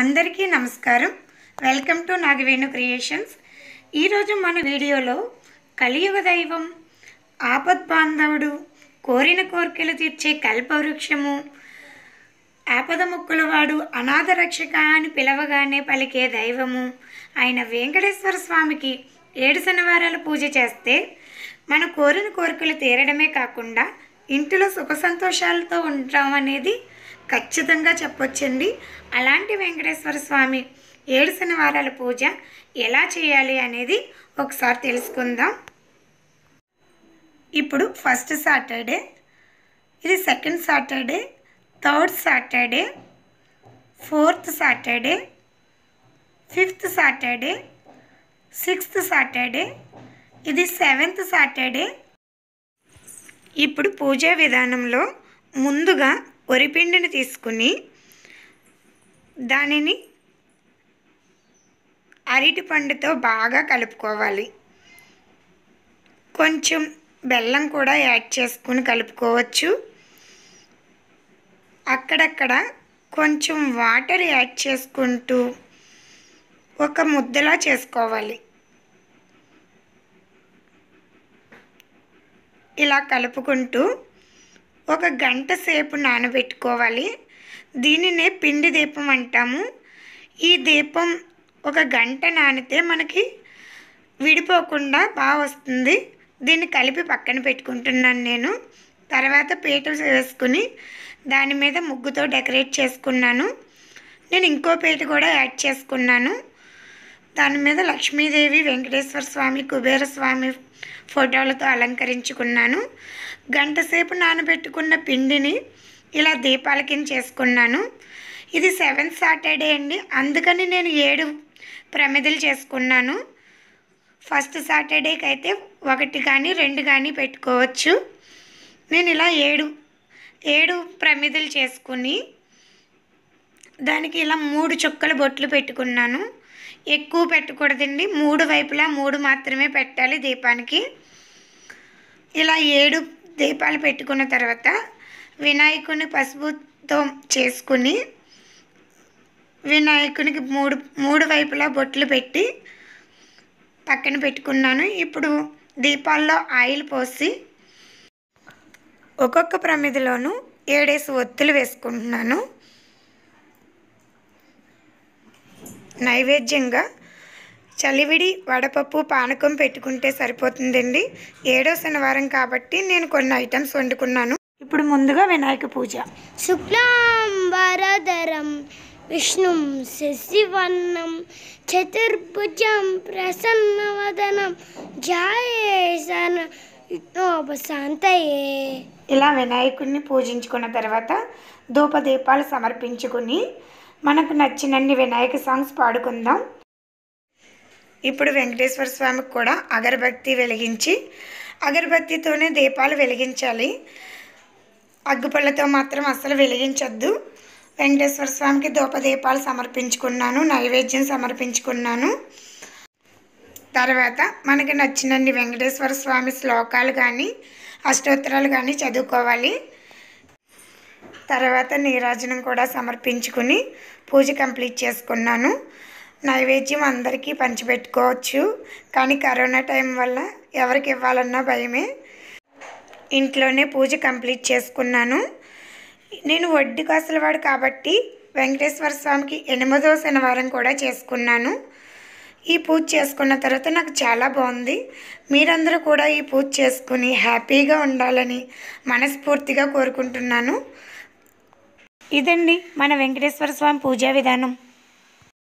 అందరికీ నమస్కారం welcome to నాగవేణు creations ఈరోజు మన వీడియోలో కలియుగ దైవం ఆపద్ బాంధవుడు కోరిన కోరికలు తీర్చే కల్పవృక్షము ఆపద ముక్కులవాడు అనాథ రక్షక అని పిలవగానే పలికే దైవము ఆయన వెంకటేశ్వర స్వామికి ఏడు శనివారాలు పూజ చేస్తే మన కోరిన కోరికలు తీరడమే కాకుండా ఇంటిలో సుఖ సంతోషాలతో ఉండటం అనేది ఖచ్చితంగా చెప్పొచ్చండి అలాంటి వెంకటేశ్వర స్వామి ఏడు శనివారాల పూజ ఎలా చేయాలి అనేది ఒకసారి తెలుసుకుందాం ఇప్పుడు ఫస్ట్ సాటర్డే ఇది second Saturday third Saturday fourth Saturday fifth Saturday sixth Saturday ఇది సెవెంత్ సాటర్డే ఇప్పుడు పూజా విధానంలో ముందుగా వరిపిండిని తీసుకుని దానిని అరటి పండుతో బాగా కలుపుకోవాలి కొంచెం బెల్లం కూడా యాడ్ చేసుకుని కలుపుకోవచ్చు అక్కడక్కడ కొంచెం వాటర్ యాడ్ చేసుకుంటూ ఒక ముద్దలా చేసుకోవాలి ఇలా కలుపుకుంటూ ఒక గంట సేపు నానబెట్టుకోవాలి దీనినే పిండి దీపం అంటాము ఈ దీపం ఒక గంట నానితే మనకి విడిపోకుండా బాగా వస్తుంది దీన్ని కలిపి పక్కన పెట్టుకుంటున్నాను నేను తర్వాత పీట వేసుకుని దాని మీద ముగ్గుతో డెకరేట్ చేసుకున్నాను నేను ఇంకో పీట కూడా యాడ్ చేసుకున్నాను దాని మీద లక్ష్మీదేవి వెంకటేశ్వర స్వామి కుబేర స్వామి ఫోటోలతో అలంకరించుకున్నాను గంటసేపు నానబెట్టుకున్న పిండిని ఇలా దీపాల కింద చేసుకున్నాను ఇది సెవెంత్ సాటర్డే అండి అందుకని నేను ఏడు ప్రమిదలు చేసుకున్నాను ఫస్ట్ సాటర్డేకి అయితే ఒకటి కానీ రెండు కానీ పెట్టుకోవచ్చు నేను ఇలా ఏడు ఏడు ప్రమిదలు చేసుకుని దానికి ఇలా మూడు చుక్కల బొట్లు పెట్టుకున్నాను ఎక్కువ పెట్టకూడదండి మూడు వైపులా మూడు మాత్రమే పెట్టాలి దీపానికి ఇలా ఏడు దీపాలు పెట్టుకున్న తర్వాత వినాయకుని పసుపుతో చేసుకుని వినాయకునికి మూడు మూడు వైపులా బొట్లు పెట్టి పక్కన పెట్టుకున్నాను ఇప్పుడు దీపాల్లో ఆయిల్ పోసి ఒక్కొక్క ప్రమిదిలోనూ ఏడేసి ఒత్తులు వేసుకుంటున్నాను నైవేద్యంగా చలివిడి వడపప్పు పానకం పెట్టుకుంటే సరిపోతుందండి ఏడో శనివారం కాబట్టి నేను కొన్ని ఐటమ్స్ వండుకున్నాను ఇప్పుడు ముందుగా వినాయక పూజ శుక్లాంబరధరం విష్ణుం శశివర్ణం చతుర్భుజం ప్రసన్నవదనం జాయేసన శాంతయే ఇలా వినాయకుడిని పూజించుకున్న తర్వాత ధూపదీపాలు సమర్పించుకుని మనకు నచ్చినన్ని వినాయక సాంగ్స్ పాడుకుందాం ఇప్పుడు వెంకటేశ్వర స్వామికి కూడా అగరబత్తి వెలిగించి అగరబత్తితోనే దీపాలు వెలిగించాలి అగ్గుపళ్ళతో మాత్రం అసలు వెలిగించొద్దు వెంకటేశ్వర స్వామికి దీపాలు సమర్పించుకున్నాను నైవేద్యం సమర్పించుకున్నాను తర్వాత మనకి నచ్చినన్ని వెంకటేశ్వర స్వామి శ్లోకాలు కానీ అష్టోత్తరాలు కానీ చదువుకోవాలి తర్వాత నీరాజనం కూడా సమర్పించుకుని పూజ కంప్లీట్ చేసుకున్నాను నైవేద్యం అందరికీ పంచిపెట్టుకోవచ్చు కానీ కరోనా టైం వల్ల ఎవరికి ఇవ్వాలన్నా భయమే ఇంట్లోనే పూజ కంప్లీట్ చేసుకున్నాను నేను వడ్డీ కాసలవాడు కాబట్టి వెంకటేశ్వర స్వామికి ఎనిమిదో శనివారం కూడా చేసుకున్నాను ఈ పూజ చేసుకున్న తర్వాత నాకు చాలా బాగుంది మీరందరూ కూడా ఈ పూజ చేసుకుని హ్యాపీగా ఉండాలని మనస్ఫూర్తిగా కోరుకుంటున్నాను ఇదండి మన వెంకటేశ్వర స్వామి పూజా విధానం